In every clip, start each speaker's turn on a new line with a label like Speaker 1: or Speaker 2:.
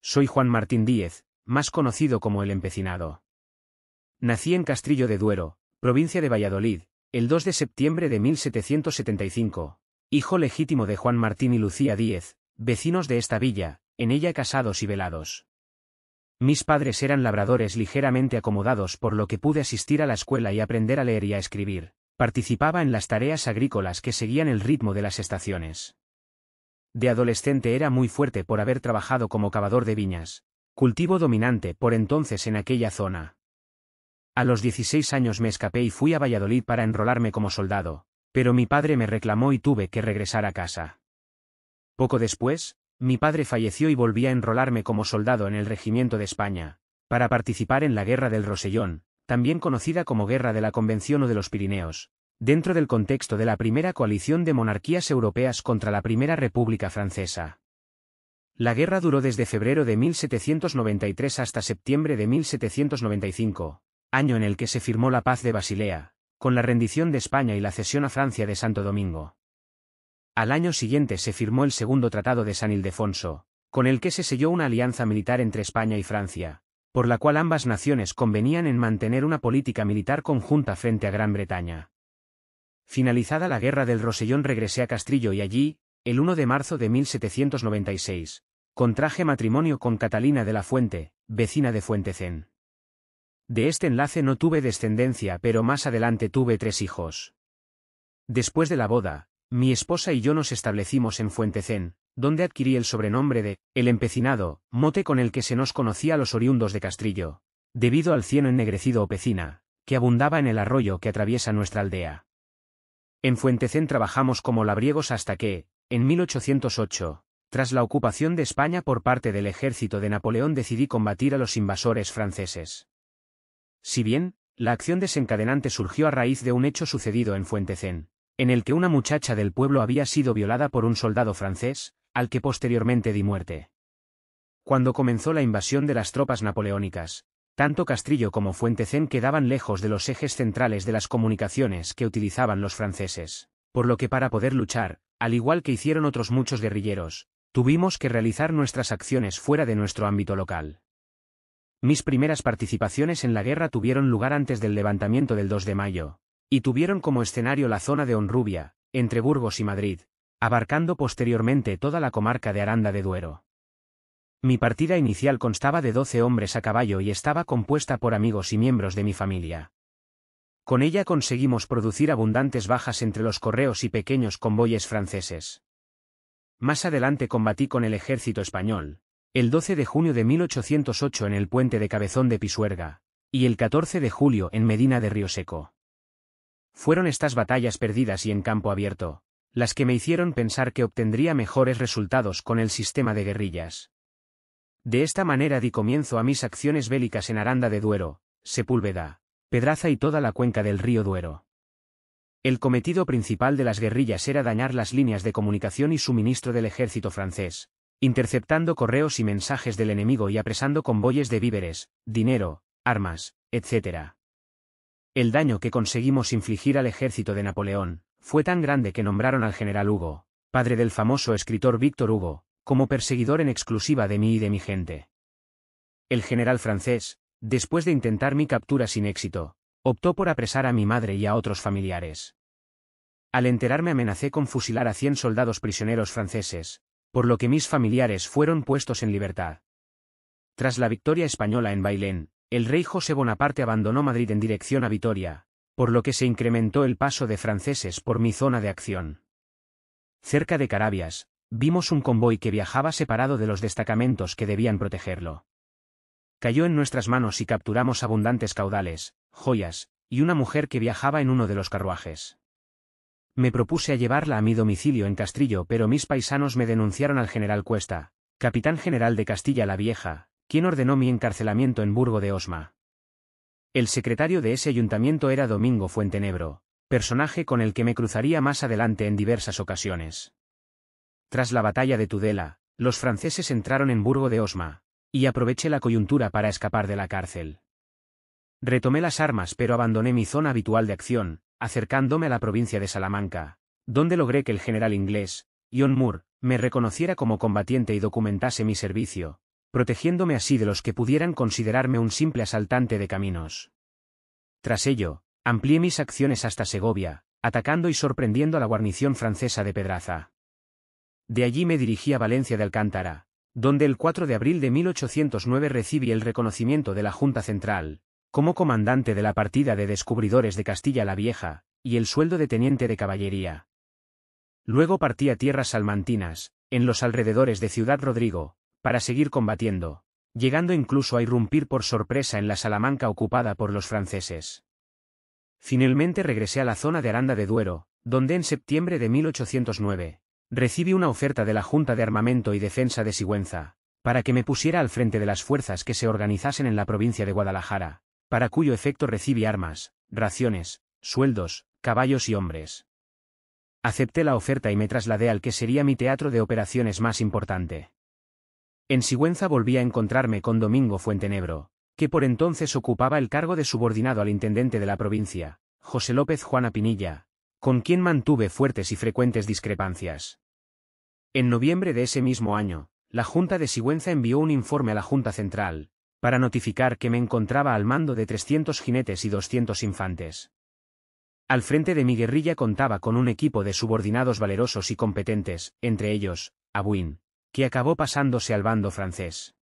Speaker 1: Soy Juan Martín Díez, más conocido como El Empecinado. Nací en Castrillo de Duero, provincia de Valladolid, el 2 de septiembre de 1775, hijo legítimo de Juan Martín y Lucía Díez, vecinos de esta villa, en ella casados y velados. Mis padres eran labradores ligeramente acomodados por lo que pude asistir a la escuela y aprender a leer y a escribir. Participaba en las tareas agrícolas que seguían el ritmo de las estaciones. De adolescente era muy fuerte por haber trabajado como cavador de viñas, cultivo dominante por entonces en aquella zona. A los 16 años me escapé y fui a Valladolid para enrolarme como soldado, pero mi padre me reclamó y tuve que regresar a casa. Poco después, mi padre falleció y volví a enrolarme como soldado en el Regimiento de España, para participar en la Guerra del Rosellón, también conocida como Guerra de la Convención o de los Pirineos, dentro del contexto de la primera coalición de monarquías europeas contra la Primera República Francesa. La guerra duró desde febrero de 1793 hasta septiembre de 1795, año en el que se firmó la paz de Basilea, con la rendición de España y la cesión a Francia de Santo Domingo. Al año siguiente se firmó el segundo Tratado de San Ildefonso, con el que se selló una alianza militar entre España y Francia, por la cual ambas naciones convenían en mantener una política militar conjunta frente a Gran Bretaña. Finalizada la Guerra del Rosellón regresé a Castrillo y allí, el 1 de marzo de 1796, contraje matrimonio con Catalina de la Fuente, vecina de Fuentecén. De este enlace no tuve descendencia, pero más adelante tuve tres hijos. Después de la boda, mi esposa y yo nos establecimos en Fuentecén, donde adquirí el sobrenombre de El Empecinado, mote con el que se nos conocía a los oriundos de Castrillo, debido al cieno ennegrecido o pecina, que abundaba en el arroyo que atraviesa nuestra aldea. En Fuentecén trabajamos como labriegos hasta que, en 1808, tras la ocupación de España por parte del ejército de Napoleón decidí combatir a los invasores franceses. Si bien, la acción desencadenante surgió a raíz de un hecho sucedido en Fuentecén, en el que una muchacha del pueblo había sido violada por un soldado francés, al que posteriormente di muerte. Cuando comenzó la invasión de las tropas napoleónicas, tanto Castrillo como Fuentecén quedaban lejos de los ejes centrales de las comunicaciones que utilizaban los franceses, por lo que para poder luchar, al igual que hicieron otros muchos guerrilleros, tuvimos que realizar nuestras acciones fuera de nuestro ámbito local. Mis primeras participaciones en la guerra tuvieron lugar antes del levantamiento del 2 de mayo, y tuvieron como escenario la zona de Honrubia, entre Burgos y Madrid, abarcando posteriormente toda la comarca de Aranda de Duero. Mi partida inicial constaba de 12 hombres a caballo y estaba compuesta por amigos y miembros de mi familia. Con ella conseguimos producir abundantes bajas entre los correos y pequeños convoyes franceses. Más adelante combatí con el ejército español, el 12 de junio de 1808 en el puente de Cabezón de Pisuerga, y el 14 de julio en Medina de Río Seco. Fueron estas batallas perdidas y en campo abierto, las que me hicieron pensar que obtendría mejores resultados con el sistema de guerrillas. De esta manera di comienzo a mis acciones bélicas en Aranda de Duero, Sepúlveda, Pedraza y toda la cuenca del río Duero. El cometido principal de las guerrillas era dañar las líneas de comunicación y suministro del ejército francés, interceptando correos y mensajes del enemigo y apresando convoyes de víveres, dinero, armas, etc. El daño que conseguimos infligir al ejército de Napoleón, fue tan grande que nombraron al general Hugo, padre del famoso escritor Víctor Hugo, como perseguidor en exclusiva de mí y de mi gente. El general francés, después de intentar mi captura sin éxito, optó por apresar a mi madre y a otros familiares. Al enterarme amenacé con fusilar a 100 soldados prisioneros franceses, por lo que mis familiares fueron puestos en libertad. Tras la victoria española en Bailén, el rey José Bonaparte abandonó Madrid en dirección a Vitoria, por lo que se incrementó el paso de franceses por mi zona de acción. Cerca de Carabias, vimos un convoy que viajaba separado de los destacamentos que debían protegerlo. Cayó en nuestras manos y capturamos abundantes caudales, joyas, y una mujer que viajaba en uno de los carruajes. Me propuse a llevarla a mi domicilio en Castrillo, pero mis paisanos me denunciaron al general Cuesta, capitán general de Castilla la Vieja, quien ordenó mi encarcelamiento en Burgo de Osma. El secretario de ese ayuntamiento era Domingo Fuentenebro, personaje con el que me cruzaría más adelante en diversas ocasiones. Tras la batalla de Tudela, los franceses entraron en Burgo de Osma, y aproveché la coyuntura para escapar de la cárcel. Retomé las armas pero abandoné mi zona habitual de acción, acercándome a la provincia de Salamanca, donde logré que el general inglés, John Moore, me reconociera como combatiente y documentase mi servicio, protegiéndome así de los que pudieran considerarme un simple asaltante de caminos. Tras ello, amplié mis acciones hasta Segovia, atacando y sorprendiendo a la guarnición francesa de Pedraza. De allí me dirigí a Valencia de Alcántara, donde el 4 de abril de 1809 recibí el reconocimiento de la Junta Central, como comandante de la partida de descubridores de Castilla la Vieja, y el sueldo de teniente de caballería. Luego partí a tierras salmantinas, en los alrededores de Ciudad Rodrigo, para seguir combatiendo, llegando incluso a irrumpir por sorpresa en la Salamanca ocupada por los franceses. Finalmente regresé a la zona de Aranda de Duero, donde en septiembre de 1809, recibí una oferta de la Junta de Armamento y Defensa de Sigüenza, para que me pusiera al frente de las fuerzas que se organizasen en la provincia de Guadalajara, para cuyo efecto recibí armas, raciones, sueldos, caballos y hombres. Acepté la oferta y me trasladé al que sería mi teatro de operaciones más importante. En Sigüenza volví a encontrarme con Domingo Fuentenebro, que por entonces ocupaba el cargo de subordinado al intendente de la provincia, José López Juana Pinilla, con quien mantuve fuertes y frecuentes discrepancias. En noviembre de ese mismo año, la Junta de Sigüenza envió un informe a la Junta Central, para notificar que me encontraba al mando de 300 jinetes y 200 infantes. Al frente de mi guerrilla contaba con un equipo de subordinados valerosos y competentes, entre ellos, Abuin, que acabó pasándose al bando francés.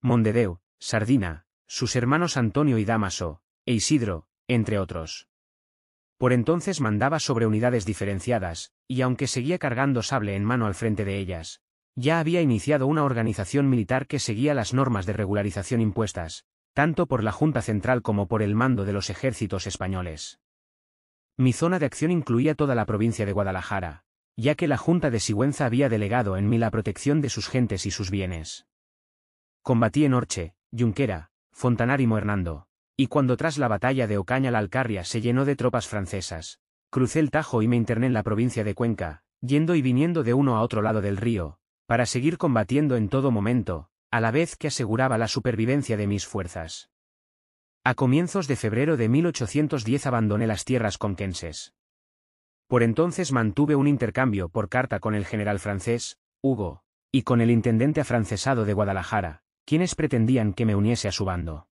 Speaker 1: Mondedeu, Sardina, sus hermanos Antonio y Damaso, e Isidro, entre otros. Por entonces mandaba sobre unidades diferenciadas, y aunque seguía cargando sable en mano al frente de ellas, ya había iniciado una organización militar que seguía las normas de regularización impuestas, tanto por la Junta Central como por el mando de los ejércitos españoles. Mi zona de acción incluía toda la provincia de Guadalajara, ya que la Junta de Sigüenza había delegado en mí la protección de sus gentes y sus bienes. Combatí en Orche, Junquera, Fontanar y Moernando, y cuando tras la batalla de Ocaña la Alcarria se llenó de tropas francesas, crucé el Tajo y me interné en la provincia de Cuenca, yendo y viniendo de uno a otro lado del río, para seguir combatiendo en todo momento, a la vez que aseguraba la supervivencia de mis fuerzas. A comienzos de febrero de 1810 abandoné las tierras conquenses. Por entonces mantuve un intercambio por carta con el general francés, Hugo, y con el intendente afrancesado de Guadalajara, quienes pretendían que me uniese a su bando.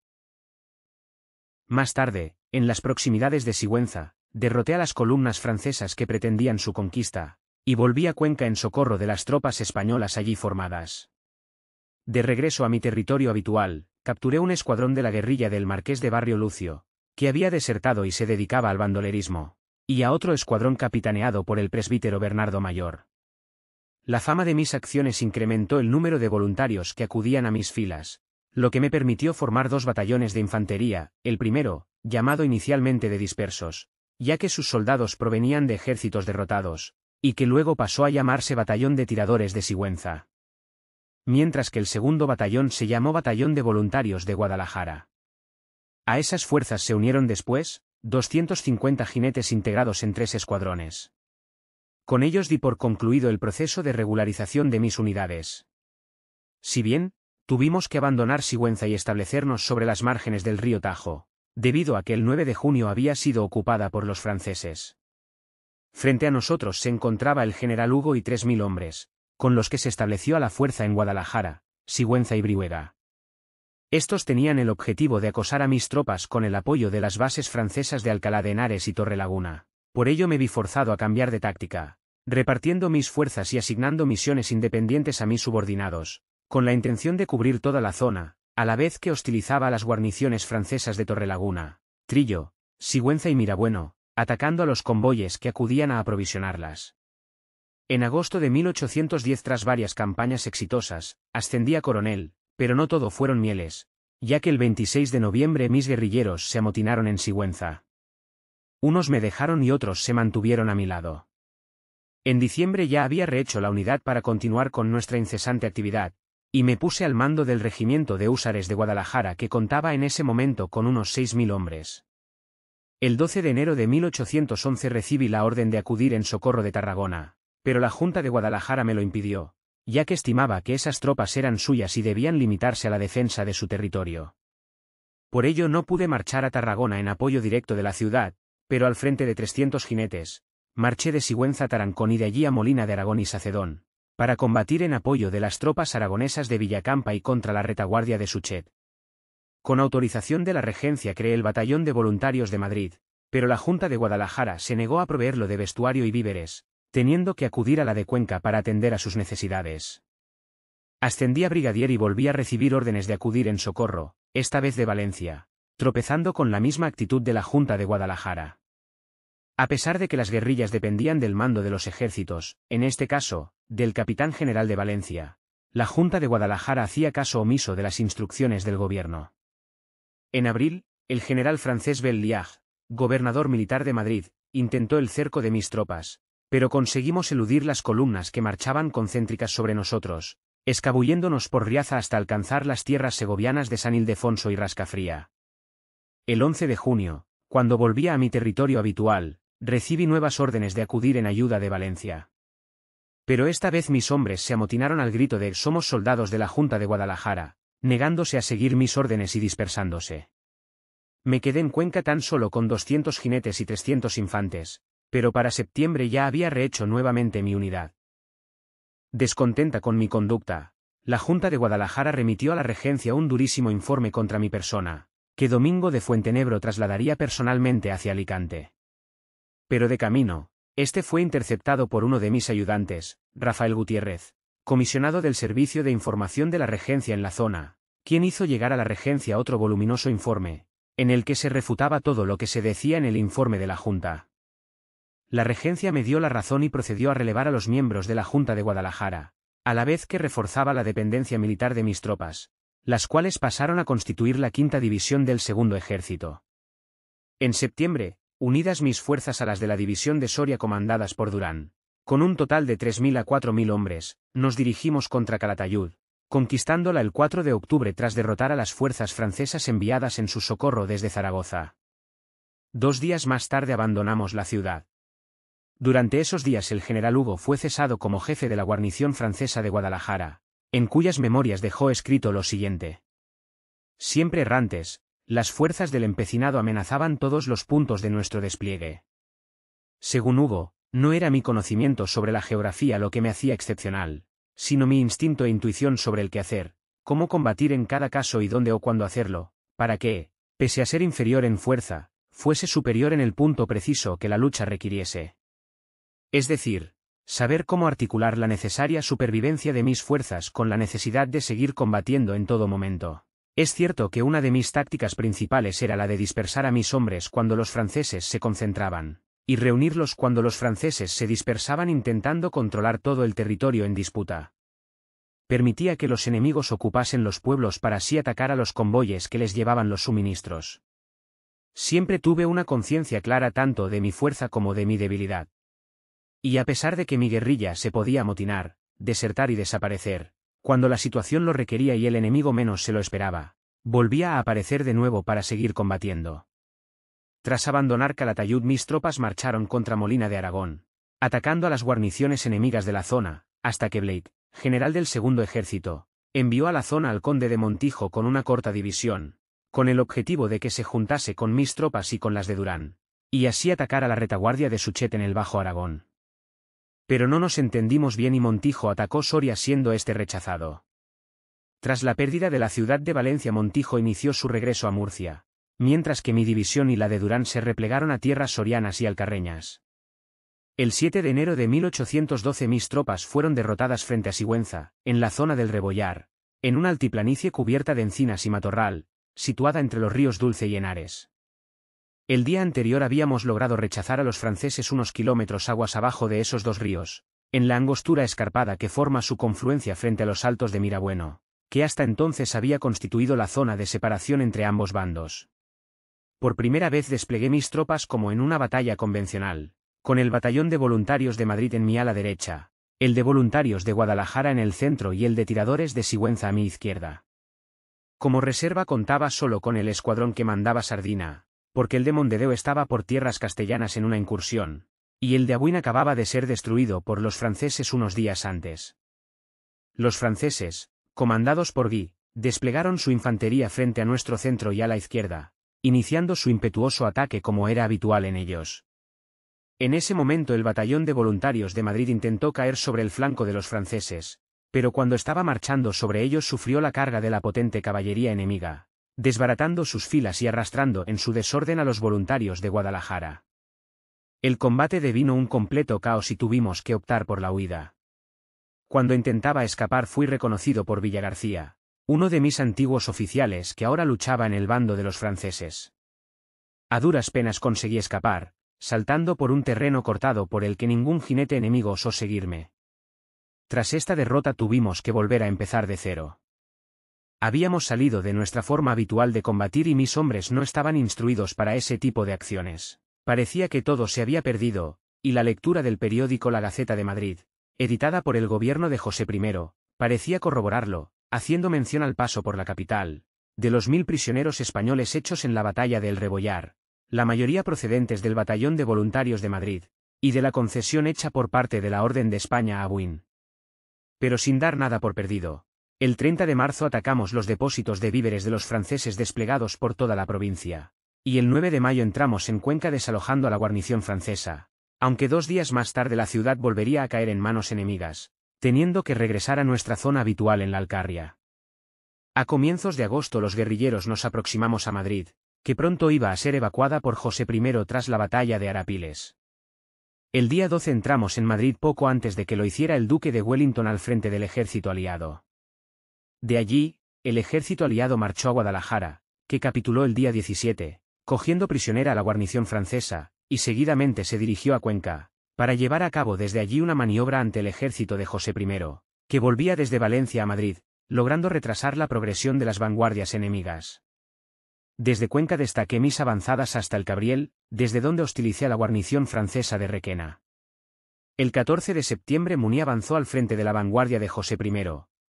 Speaker 1: Más tarde, en las proximidades de Sigüenza, derroté a las columnas francesas que pretendían su conquista, y volví a Cuenca en socorro de las tropas españolas allí formadas. De regreso a mi territorio habitual, capturé un escuadrón de la guerrilla del marqués de Barrio Lucio, que había desertado y se dedicaba al bandolerismo y a otro escuadrón capitaneado por el presbítero Bernardo Mayor. La fama de mis acciones incrementó el número de voluntarios que acudían a mis filas, lo que me permitió formar dos batallones de infantería, el primero, llamado inicialmente de dispersos, ya que sus soldados provenían de ejércitos derrotados, y que luego pasó a llamarse Batallón de Tiradores de Sigüenza. Mientras que el segundo batallón se llamó Batallón de Voluntarios de Guadalajara. A esas fuerzas se unieron después, 250 jinetes integrados en tres escuadrones. Con ellos di por concluido el proceso de regularización de mis unidades. Si bien, tuvimos que abandonar Sigüenza y establecernos sobre las márgenes del río Tajo, debido a que el 9 de junio había sido ocupada por los franceses. Frente a nosotros se encontraba el general Hugo y 3.000 hombres, con los que se estableció a la fuerza en Guadalajara, Sigüenza y Brihuega. Estos tenían el objetivo de acosar a mis tropas con el apoyo de las bases francesas de Alcalá de Henares y Torrelaguna. Por ello me vi forzado a cambiar de táctica, repartiendo mis fuerzas y asignando misiones independientes a mis subordinados, con la intención de cubrir toda la zona, a la vez que hostilizaba a las guarniciones francesas de Torrelaguna, Trillo, Sigüenza y Mirabueno, atacando a los convoyes que acudían a aprovisionarlas. En agosto de 1810 tras varias campañas exitosas, ascendí a coronel, pero no todo fueron mieles, ya que el 26 de noviembre mis guerrilleros se amotinaron en Sigüenza. Unos me dejaron y otros se mantuvieron a mi lado. En diciembre ya había rehecho la unidad para continuar con nuestra incesante actividad, y me puse al mando del regimiento de húsares de Guadalajara que contaba en ese momento con unos 6.000 hombres. El 12 de enero de 1811 recibí la orden de acudir en socorro de Tarragona, pero la Junta de Guadalajara me lo impidió, ya que estimaba que esas tropas eran suyas y debían limitarse a la defensa de su territorio. Por ello no pude marchar a Tarragona en apoyo directo de la ciudad, pero al frente de 300 jinetes, marché de Sigüenza a Tarancón y de allí a Molina de Aragón y Sacedón, para combatir en apoyo de las tropas aragonesas de Villacampa y contra la retaguardia de Suchet. Con autorización de la regencia creé el batallón de voluntarios de Madrid, pero la Junta de Guadalajara se negó a proveerlo de vestuario y víveres, teniendo que acudir a la de Cuenca para atender a sus necesidades. Ascendí a brigadier y volví a recibir órdenes de acudir en socorro, esta vez de Valencia, tropezando con la misma actitud de la Junta de Guadalajara. A pesar de que las guerrillas dependían del mando de los ejércitos, en este caso, del capitán general de Valencia, la Junta de Guadalajara hacía caso omiso de las instrucciones del gobierno. En abril, el general francés Belliag, gobernador militar de Madrid, intentó el cerco de mis tropas, pero conseguimos eludir las columnas que marchaban concéntricas sobre nosotros, escabulléndonos por Riaza hasta alcanzar las tierras segovianas de San Ildefonso y Rascafría. El 11 de junio, cuando volvía a mi territorio habitual, recibí nuevas órdenes de acudir en ayuda de Valencia. Pero esta vez mis hombres se amotinaron al grito de Somos soldados de la Junta de Guadalajara, negándose a seguir mis órdenes y dispersándose. Me quedé en Cuenca tan solo con 200 jinetes y 300 infantes, pero para septiembre ya había rehecho nuevamente mi unidad. Descontenta con mi conducta, la Junta de Guadalajara remitió a la Regencia un durísimo informe contra mi persona, que Domingo de Fuentenebro trasladaría personalmente hacia Alicante. Pero de camino, este fue interceptado por uno de mis ayudantes, Rafael Gutiérrez, comisionado del Servicio de Información de la Regencia en la zona, quien hizo llegar a la Regencia otro voluminoso informe, en el que se refutaba todo lo que se decía en el informe de la Junta. La regencia me dio la razón y procedió a relevar a los miembros de la Junta de Guadalajara, a la vez que reforzaba la dependencia militar de mis tropas, las cuales pasaron a constituir la quinta división del segundo ejército. En septiembre, unidas mis fuerzas a las de la división de Soria comandadas por Durán, con un total de 3.000 a 4.000 hombres, nos dirigimos contra Calatayud, conquistándola el 4 de octubre tras derrotar a las fuerzas francesas enviadas en su socorro desde Zaragoza. Dos días más tarde abandonamos la ciudad. Durante esos días el general Hugo fue cesado como jefe de la guarnición francesa de Guadalajara, en cuyas memorias dejó escrito lo siguiente. Siempre errantes, las fuerzas del empecinado amenazaban todos los puntos de nuestro despliegue. Según Hugo, no era mi conocimiento sobre la geografía lo que me hacía excepcional, sino mi instinto e intuición sobre el qué hacer, cómo combatir en cada caso y dónde o cuándo hacerlo, para que, pese a ser inferior en fuerza, fuese superior en el punto preciso que la lucha requiriese. Es decir, saber cómo articular la necesaria supervivencia de mis fuerzas con la necesidad de seguir combatiendo en todo momento. Es cierto que una de mis tácticas principales era la de dispersar a mis hombres cuando los franceses se concentraban, y reunirlos cuando los franceses se dispersaban intentando controlar todo el territorio en disputa. Permitía que los enemigos ocupasen los pueblos para así atacar a los convoyes que les llevaban los suministros. Siempre tuve una conciencia clara tanto de mi fuerza como de mi debilidad. Y a pesar de que mi guerrilla se podía amotinar, desertar y desaparecer, cuando la situación lo requería y el enemigo menos se lo esperaba, volvía a aparecer de nuevo para seguir combatiendo. Tras abandonar Calatayud mis tropas marcharon contra Molina de Aragón, atacando a las guarniciones enemigas de la zona, hasta que Blake, general del segundo ejército, envió a la zona al conde de Montijo con una corta división, con el objetivo de que se juntase con mis tropas y con las de Durán, y así atacar a la retaguardia de Suchet en el Bajo Aragón. Pero no nos entendimos bien y Montijo atacó Soria siendo este rechazado. Tras la pérdida de la ciudad de Valencia Montijo inició su regreso a Murcia, mientras que mi división y la de Durán se replegaron a tierras sorianas y alcarreñas. El 7 de enero de 1812 mis tropas fueron derrotadas frente a Sigüenza, en la zona del Rebollar, en una altiplanicie cubierta de encinas y matorral, situada entre los ríos Dulce y Henares. El día anterior habíamos logrado rechazar a los franceses unos kilómetros aguas abajo de esos dos ríos, en la angostura escarpada que forma su confluencia frente a los altos de Mirabueno, que hasta entonces había constituido la zona de separación entre ambos bandos. Por primera vez desplegué mis tropas como en una batalla convencional, con el batallón de voluntarios de Madrid en mi ala derecha, el de voluntarios de Guadalajara en el centro y el de tiradores de Sigüenza a mi izquierda. Como reserva contaba solo con el escuadrón que mandaba Sardina, porque el de Mondedeo estaba por tierras castellanas en una incursión, y el de Abuin acababa de ser destruido por los franceses unos días antes. Los franceses, comandados por Guy, desplegaron su infantería frente a nuestro centro y a la izquierda, iniciando su impetuoso ataque como era habitual en ellos. En ese momento el batallón de voluntarios de Madrid intentó caer sobre el flanco de los franceses, pero cuando estaba marchando sobre ellos sufrió la carga de la potente caballería enemiga, desbaratando sus filas y arrastrando en su desorden a los voluntarios de Guadalajara. El combate devino un completo caos y tuvimos que optar por la huida. Cuando intentaba escapar fui reconocido por Villagarcía, uno de mis antiguos oficiales que ahora luchaba en el bando de los franceses. A duras penas conseguí escapar, saltando por un terreno cortado por el que ningún jinete enemigo osó seguirme. Tras esta derrota tuvimos que volver a empezar de cero. Habíamos salido de nuestra forma habitual de combatir y mis hombres no estaban instruidos para ese tipo de acciones. Parecía que todo se había perdido, y la lectura del periódico La Gaceta de Madrid, editada por el gobierno de José I, parecía corroborarlo, haciendo mención al paso por la capital, de los mil prisioneros españoles hechos en la batalla del Rebollar, la mayoría procedentes del batallón de voluntarios de Madrid, y de la concesión hecha por parte de la Orden de España a Buin. Pero sin dar nada por perdido, el 30 de marzo atacamos los depósitos de víveres de los franceses desplegados por toda la provincia. Y el 9 de mayo entramos en Cuenca desalojando a la guarnición francesa. Aunque dos días más tarde la ciudad volvería a caer en manos enemigas, teniendo que regresar a nuestra zona habitual en la Alcarria. A comienzos de agosto los guerrilleros nos aproximamos a Madrid, que pronto iba a ser evacuada por José I tras la batalla de Arapiles. El día 12 entramos en Madrid poco antes de que lo hiciera el duque de Wellington al frente del ejército aliado. De allí, el ejército aliado marchó a Guadalajara, que capituló el día 17, cogiendo prisionera a la guarnición francesa, y seguidamente se dirigió a Cuenca, para llevar a cabo desde allí una maniobra ante el ejército de José I, que volvía desde Valencia a Madrid, logrando retrasar la progresión de las vanguardias enemigas. Desde Cuenca destaqué mis avanzadas hasta el Cabriel, desde donde hostilicé a la guarnición francesa de Requena. El 14 de septiembre Muní avanzó al frente de la vanguardia de José I,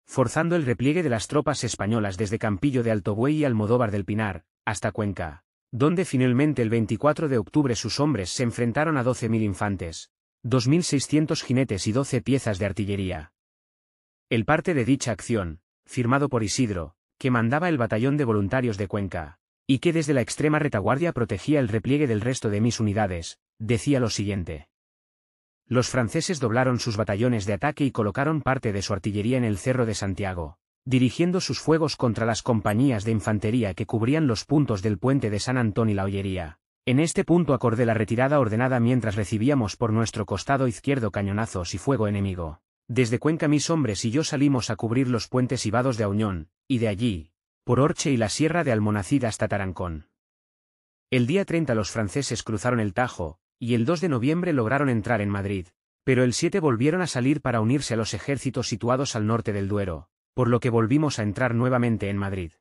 Speaker 1: forzando el repliegue de las tropas españolas desde Campillo de Altobuey y Almodóvar del Pinar, hasta Cuenca, donde finalmente el 24 de octubre sus hombres se enfrentaron a 12.000 infantes, 2.600 jinetes y 12 piezas de artillería. El parte de dicha acción, firmado por Isidro, que mandaba el batallón de voluntarios de Cuenca, y que desde la extrema retaguardia protegía el repliegue del resto de mis unidades, decía lo siguiente. Los franceses doblaron sus batallones de ataque y colocaron parte de su artillería en el Cerro de Santiago, dirigiendo sus fuegos contra las compañías de infantería que cubrían los puntos del puente de San Antón y la Hoyería. En este punto acordé la retirada ordenada mientras recibíamos por nuestro costado izquierdo cañonazos y fuego enemigo. Desde Cuenca mis hombres y yo salimos a cubrir los puentes y vados de Auñón, y de allí, por Orche y la sierra de Almonacid hasta Tarancón. El día 30 los franceses cruzaron el Tajo, y el 2 de noviembre lograron entrar en Madrid, pero el 7 volvieron a salir para unirse a los ejércitos situados al norte del Duero, por lo que volvimos a entrar nuevamente en Madrid.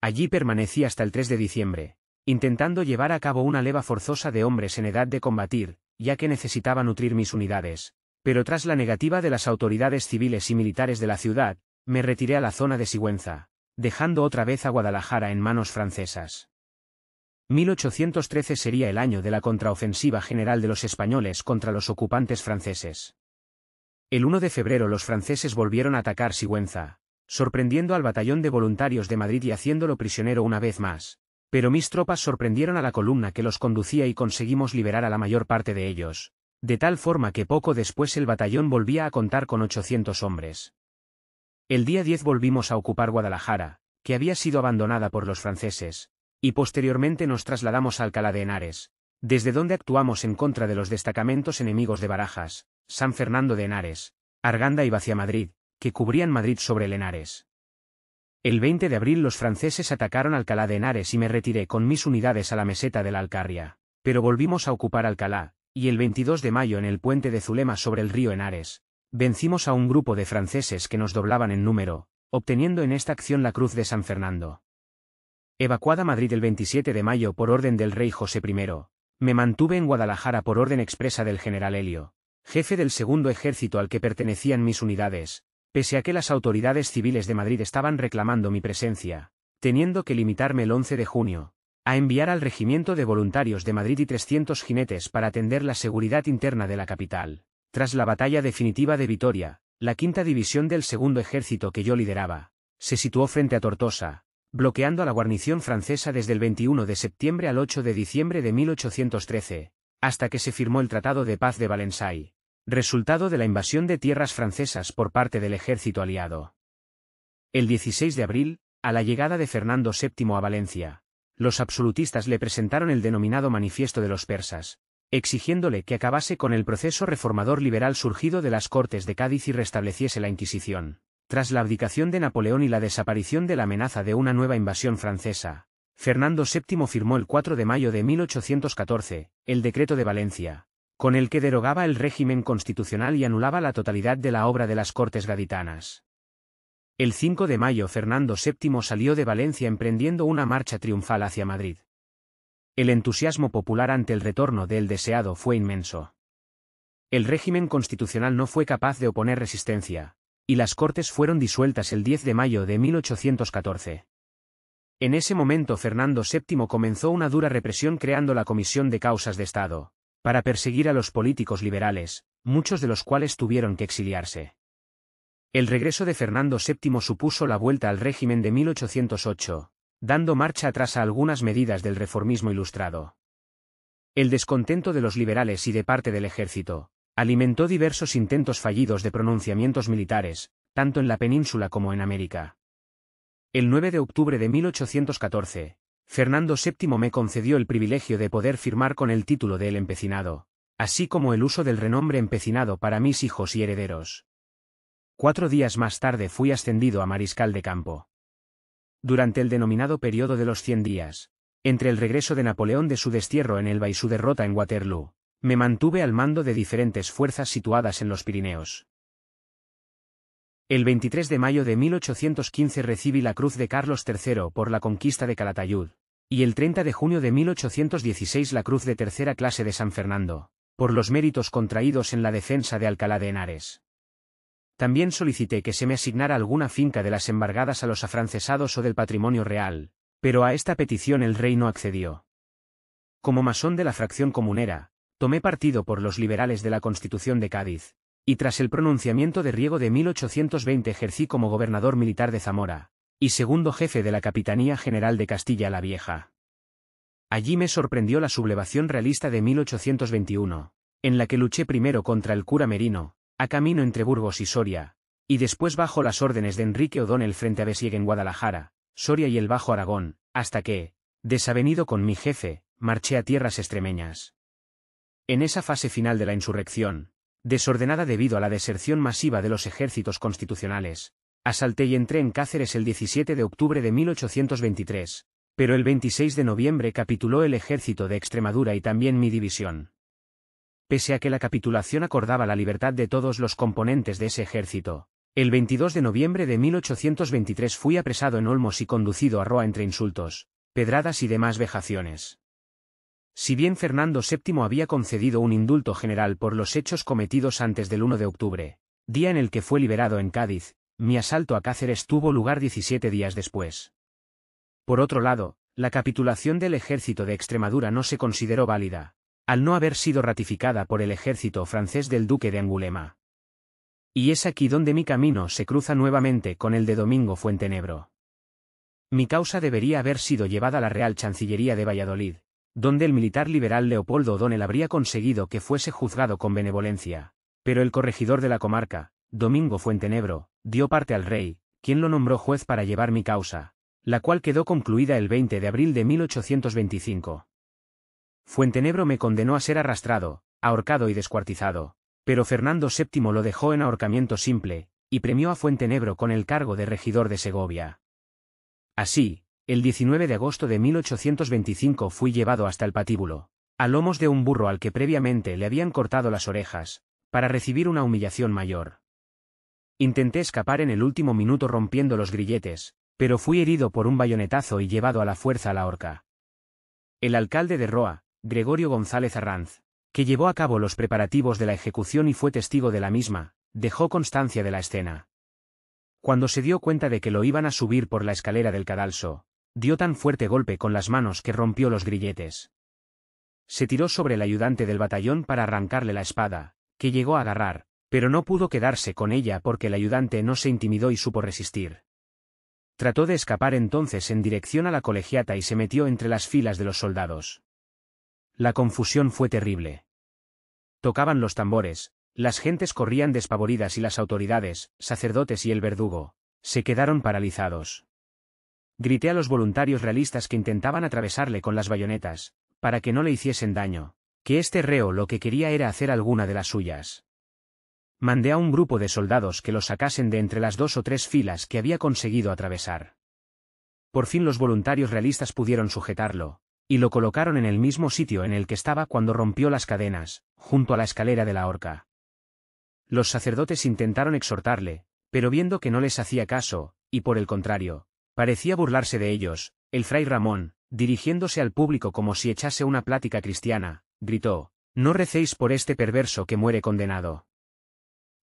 Speaker 1: Allí permanecí hasta el 3 de diciembre, intentando llevar a cabo una leva forzosa de hombres en edad de combatir, ya que necesitaba nutrir mis unidades, pero tras la negativa de las autoridades civiles y militares de la ciudad, me retiré a la zona de Sigüenza, dejando otra vez a Guadalajara en manos francesas. 1813 sería el año de la contraofensiva general de los españoles contra los ocupantes franceses. El 1 de febrero los franceses volvieron a atacar Sigüenza, sorprendiendo al batallón de voluntarios de Madrid y haciéndolo prisionero una vez más, pero mis tropas sorprendieron a la columna que los conducía y conseguimos liberar a la mayor parte de ellos, de tal forma que poco después el batallón volvía a contar con 800 hombres. El día 10 volvimos a ocupar Guadalajara, que había sido abandonada por los franceses, y posteriormente nos trasladamos a Alcalá de Henares, desde donde actuamos en contra de los destacamentos enemigos de Barajas, San Fernando de Henares, Arganda y Vacia Madrid, que cubrían Madrid sobre el Henares. El 20 de abril los franceses atacaron Alcalá de Henares y me retiré con mis unidades a la meseta de la Alcarria, pero volvimos a ocupar Alcalá, y el 22 de mayo en el puente de Zulema sobre el río Henares, vencimos a un grupo de franceses que nos doblaban en número, obteniendo en esta acción la Cruz de San Fernando. Evacuada Madrid el 27 de mayo por orden del rey José I, me mantuve en Guadalajara por orden expresa del general Helio, jefe del segundo ejército al que pertenecían mis unidades, pese a que las autoridades civiles de Madrid estaban reclamando mi presencia, teniendo que limitarme el 11 de junio, a enviar al regimiento de voluntarios de Madrid y 300 jinetes para atender la seguridad interna de la capital. Tras la batalla definitiva de Vitoria, la quinta división del segundo ejército que yo lideraba, se situó frente a Tortosa, bloqueando a la guarnición francesa desde el 21 de septiembre al 8 de diciembre de 1813, hasta que se firmó el Tratado de Paz de Valensay, resultado de la invasión de tierras francesas por parte del ejército aliado. El 16 de abril, a la llegada de Fernando VII a Valencia, los absolutistas le presentaron el denominado Manifiesto de los Persas, exigiéndole que acabase con el proceso reformador liberal surgido de las Cortes de Cádiz y restableciese la Inquisición. Tras la abdicación de Napoleón y la desaparición de la amenaza de una nueva invasión francesa, Fernando VII firmó el 4 de mayo de 1814, el Decreto de Valencia, con el que derogaba el régimen constitucional y anulaba la totalidad de la obra de las Cortes Gaditanas. El 5 de mayo Fernando VII salió de Valencia emprendiendo una marcha triunfal hacia Madrid. El entusiasmo popular ante el retorno del deseado fue inmenso. El régimen constitucional no fue capaz de oponer resistencia, y las Cortes fueron disueltas el 10 de mayo de 1814. En ese momento Fernando VII comenzó una dura represión creando la Comisión de Causas de Estado, para perseguir a los políticos liberales, muchos de los cuales tuvieron que exiliarse. El regreso de Fernando VII supuso la vuelta al régimen de 1808, dando marcha atrás a algunas medidas del reformismo ilustrado. El descontento de los liberales y de parte del ejército, alimentó diversos intentos fallidos de pronunciamientos militares, tanto en la península como en América. El 9 de octubre de 1814, Fernando VII me concedió el privilegio de poder firmar con el título de El Empecinado, así como el uso del renombre Empecinado para mis hijos y herederos. Cuatro días más tarde fui ascendido a mariscal de campo. Durante el denominado periodo de los Cien días, entre el regreso de Napoleón de su destierro en Elba y su derrota en Waterloo, me mantuve al mando de diferentes fuerzas situadas en los Pirineos. El 23 de mayo de 1815 recibí la Cruz de Carlos III por la conquista de Calatayud, y el 30 de junio de 1816 la Cruz de Tercera Clase de San Fernando, por los méritos contraídos en la defensa de Alcalá de Henares. También solicité que se me asignara alguna finca de las embargadas a los afrancesados o del patrimonio real, pero a esta petición el rey no accedió. Como masón de la fracción comunera, tomé partido por los liberales de la Constitución de Cádiz, y tras el pronunciamiento de Riego de 1820 ejercí como gobernador militar de Zamora, y segundo jefe de la Capitanía General de Castilla la Vieja. Allí me sorprendió la sublevación realista de 1821, en la que luché primero contra el cura Merino, a camino entre Burgos y Soria, y después bajo las órdenes de Enrique O'Donnell frente a Besiegue en Guadalajara, Soria y el Bajo Aragón, hasta que, desavenido con mi jefe, marché a tierras extremeñas. En esa fase final de la insurrección, desordenada debido a la deserción masiva de los ejércitos constitucionales, asalté y entré en Cáceres el 17 de octubre de 1823, pero el 26 de noviembre capituló el ejército de Extremadura y también mi división. Pese a que la capitulación acordaba la libertad de todos los componentes de ese ejército, el 22 de noviembre de 1823 fui apresado en Olmos y conducido a Roa entre insultos, pedradas y demás vejaciones. Si bien Fernando VII había concedido un indulto general por los hechos cometidos antes del 1 de octubre, día en el que fue liberado en Cádiz, mi asalto a Cáceres tuvo lugar 17 días después. Por otro lado, la capitulación del ejército de Extremadura no se consideró válida, al no haber sido ratificada por el ejército francés del duque de Angulema. Y es aquí donde mi camino se cruza nuevamente con el de Domingo Fuentenebro. Mi causa debería haber sido llevada a la Real Chancillería de Valladolid, donde el militar liberal Leopoldo O'Donnell habría conseguido que fuese juzgado con benevolencia. Pero el corregidor de la comarca, Domingo Fuentenebro, dio parte al rey, quien lo nombró juez para llevar mi causa, la cual quedó concluida el 20 de abril de 1825. Fuentenebro me condenó a ser arrastrado, ahorcado y descuartizado, pero Fernando VII lo dejó en ahorcamiento simple, y premió a Fuentenebro con el cargo de regidor de Segovia. Así, el 19 de agosto de 1825 fui llevado hasta el patíbulo, a lomos de un burro al que previamente le habían cortado las orejas, para recibir una humillación mayor. Intenté escapar en el último minuto rompiendo los grilletes, pero fui herido por un bayonetazo y llevado a la fuerza a la horca. El alcalde de Roa, Gregorio González Arranz, que llevó a cabo los preparativos de la ejecución y fue testigo de la misma, dejó constancia de la escena. Cuando se dio cuenta de que lo iban a subir por la escalera del cadalso, Dio tan fuerte golpe con las manos que rompió los grilletes. Se tiró sobre el ayudante del batallón para arrancarle la espada, que llegó a agarrar, pero no pudo quedarse con ella porque el ayudante no se intimidó y supo resistir. Trató de escapar entonces en dirección a la colegiata y se metió entre las filas de los soldados. La confusión fue terrible. Tocaban los tambores, las gentes corrían despavoridas y las autoridades, sacerdotes y el verdugo, se quedaron paralizados. Grité a los voluntarios realistas que intentaban atravesarle con las bayonetas, para que no le hiciesen daño, que este reo lo que quería era hacer alguna de las suyas. Mandé a un grupo de soldados que lo sacasen de entre las dos o tres filas que había conseguido atravesar. Por fin los voluntarios realistas pudieron sujetarlo, y lo colocaron en el mismo sitio en el que estaba cuando rompió las cadenas, junto a la escalera de la horca. Los sacerdotes intentaron exhortarle, pero viendo que no les hacía caso, y por el contrario, Parecía burlarse de ellos, el fray Ramón, dirigiéndose al público como si echase una plática cristiana, gritó, No recéis por este perverso que muere condenado.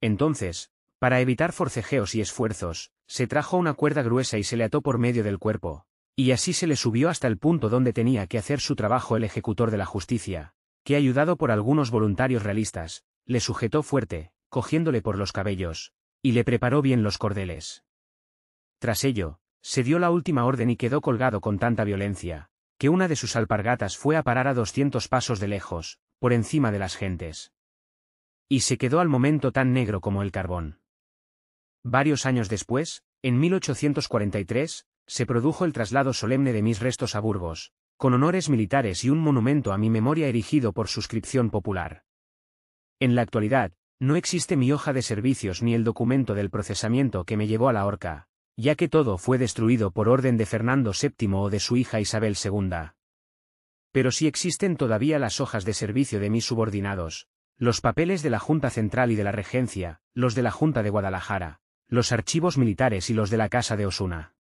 Speaker 1: Entonces, para evitar forcejeos y esfuerzos, se trajo una cuerda gruesa y se le ató por medio del cuerpo, y así se le subió hasta el punto donde tenía que hacer su trabajo el ejecutor de la justicia, que ayudado por algunos voluntarios realistas, le sujetó fuerte, cogiéndole por los cabellos, y le preparó bien los cordeles. Tras ello, se dio la última orden y quedó colgado con tanta violencia, que una de sus alpargatas fue a parar a doscientos pasos de lejos, por encima de las gentes. Y se quedó al momento tan negro como el carbón. Varios años después, en 1843, se produjo el traslado solemne de mis restos a Burgos, con honores militares y un monumento a mi memoria erigido por suscripción popular. En la actualidad, no existe mi hoja de servicios ni el documento del procesamiento que me llevó a la horca, ya que todo fue destruido por orden de Fernando VII o de su hija Isabel II. Pero si existen todavía las hojas de servicio de mis subordinados, los papeles de la Junta Central y de la Regencia, los de la Junta de Guadalajara, los archivos militares y los de la Casa de Osuna.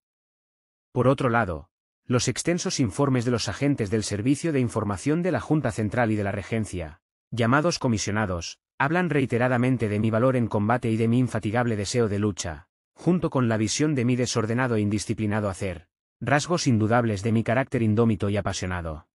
Speaker 1: Por otro lado, los extensos informes de los agentes del Servicio de Información de la Junta Central y de la Regencia, llamados comisionados, hablan reiteradamente de mi valor en combate y de mi infatigable deseo de lucha, junto con la visión de mi desordenado e indisciplinado hacer, rasgos indudables de mi carácter indómito y apasionado.